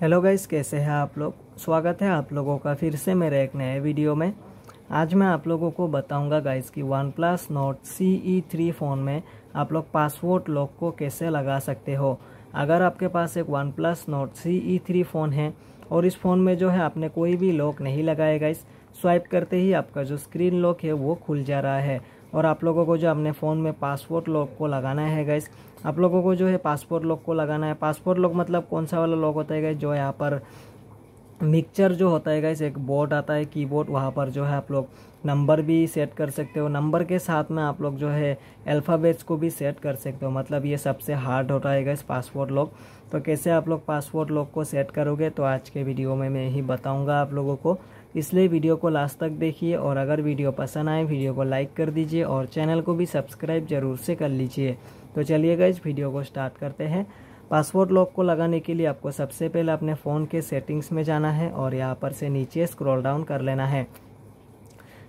hello guys कैसे हैं आप लोग स्वागत है आप लोगों का फिर से मेरे एक नए वीडियो में आज मैं आप लोगों को बताऊंगा गाइस कि OnePlus Nord C E three phone में आप लोग पासवर्ड लॉक को कैसे लगा सकते हो अगर आपके पास एक OnePlus Nord C E three phone है और इस फ़ोन में जो है आपने कोई भी लॉक नहीं लगाया गाइस स्वाइप करते ही आपका जो स्क्रीन लॉक है वो खुल जा रहा है और आप लोगों को जो अपने फ़ोन में पासपोर्ट लॉक को लगाना है गैस आप लोगों को जो है पासपोर्ट लॉक को लगाना है पासपोर्ट लॉक मतलब कौन सा वाला लॉक होता है गैस जो यहाँ पर मिक्सचर जो होता है गैस एक बोर्ड आता है कीबोर्ड वहाँ पर जो है आप लोग नंबर भी सेट कर सकते हो नंबर के साथ में आप लोग जो है अल्फ़ाबेट्स को भी सेट कर सकते हो मतलब ये सबसे हार्ड होता है गैस पासपोर्ट लॉक तो कैसे आप लोग पासपोर्ट लॉक को सेट करोगे तो आज के वीडियो में मैं यही बताऊँगा आप लोगों को इसलिए वीडियो को लास्ट तक देखिए और अगर वीडियो पसंद आए वीडियो को लाइक कर दीजिए और चैनल को भी सब्सक्राइब जरूर से कर लीजिए तो चलिए गए वीडियो को स्टार्ट करते हैं पासवर्ड लॉक को लगाने के लिए आपको सबसे पहले अपने फ़ोन के सेटिंग्स में जाना है और यहाँ पर से नीचे स्क्रॉल डाउन कर लेना है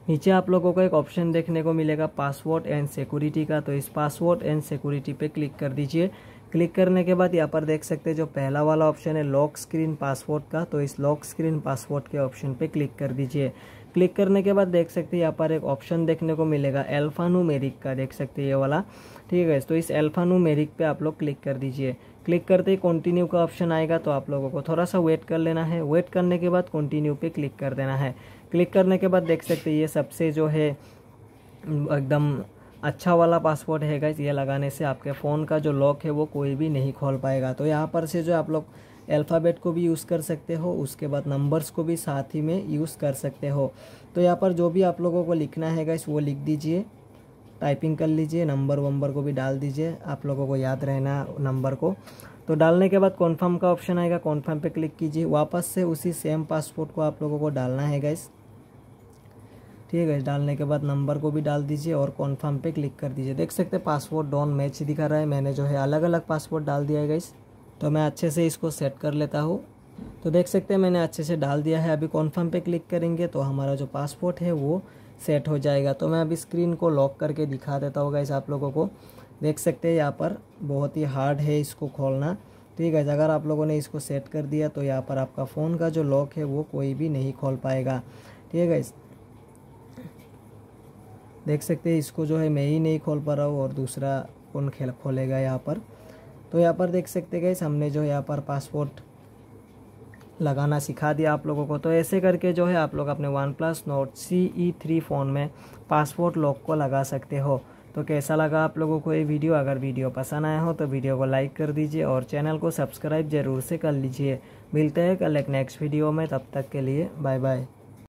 नीचे आप लोगों को एक ऑप्शन देखने को मिलेगा पासवर्ड एंड सिक्योरिटी का तो इस पासवर्ड एंड सिक्योरिटी पे क्लिक कर दीजिए क्लिक करने के बाद यहाँ पर देख सकते हैं जो पहला वाला ऑप्शन है लॉक स्क्रीन पासवर्ड का तो इस लॉक स्क्रीन पासवर्ड के ऑप्शन पे क्लिक कर दीजिए क्लिक करने के बाद देख सकते हैं यहाँ पर एक ऑप्शन देखने को मिलेगा एल्फानू मेरिक का देख सकते हैं ये वाला ठीक है तो इस एल्फानू मेरिक पे आप लोग क्लिक कर दीजिए क्लिक करते ही कंटिन्यू का ऑप्शन आएगा तो आप लोगों को थोड़ा सा वेट कर लेना है वेट करने के बाद कंटिन्यू पे क्लिक कर देना है क्लिक करने के बाद देख सकते ये सबसे जो है एकदम अच्छा वाला पासवर्ड है गाइज ये लगाने से आपके फ़ोन का जो लॉक है वो कोई भी नहीं खोल पाएगा तो यहाँ पर से जो आप लोग अल्फ़ाबेट को भी यूज़ कर सकते हो उसके बाद नंबर्स को भी साथ ही में यूज़ कर सकते हो तो यहाँ पर जो भी आप लोगों को लिखना है गाइस वो लिख दीजिए टाइपिंग कर लीजिए नंबर वंबर को भी डाल दीजिए आप लोगों को याद रहना नंबर को तो डालने के बाद कॉन्फर्म का ऑप्शन आएगा कॉन्फर्म पे क्लिक कीजिए वापस से उसी सेम पासपोर्ट को आप लोगों को डालना है गाइस ठीक है डालने के बाद नंबर को भी डाल दीजिए और कॉन्फर्म पे क्लिक कर दीजिए देख सकते हैं पासवर्ड डॉन मैच दिखा रहा है मैंने जो है अलग अलग पासवर्ड डाल दिया है गाइस तो मैं अच्छे से इसको सेट कर लेता हूँ तो देख सकते हैं मैंने अच्छे से डाल दिया है अभी कॉन्फर्म पे क्लिक करेंगे तो हमारा जो पासपोर्ट है वो सेट हो जाएगा तो मैं अभी स्क्रीन को लॉक करके दिखा देता हूँ गाइस आप लोगों को देख सकते हैं यहाँ पर बहुत ही हार्ड है इसको खोलना ठीक है अगर आप लोगों ने इसको सेट कर दिया तो यहाँ पर आपका फ़ोन का जो लॉक है वो कोई भी नहीं खोल पाएगा ठीक है देख सकते हैं इसको जो है मैं ही नहीं खोल पा रहा हूँ और दूसरा कौन खेल खोलेगा यहाँ पर तो यहाँ पर देख सकते गए हमने जो है यहाँ पर पासपोर्ट लगाना सिखा दिया आप लोगों को तो ऐसे करके जो है आप लोग अपने OnePlus Nord C E three phone में पासपोर्ट लॉक को लगा सकते हो तो कैसा लगा आप लोगों को ये वीडियो अगर वीडियो पसंद आया हो तो वीडियो को लाइक कर दीजिए और चैनल को सब्सक्राइब ज़रूर से कर लीजिए मिलते हैं कल एक नेक्स्ट वीडियो में तब तक के लिए बाय बाय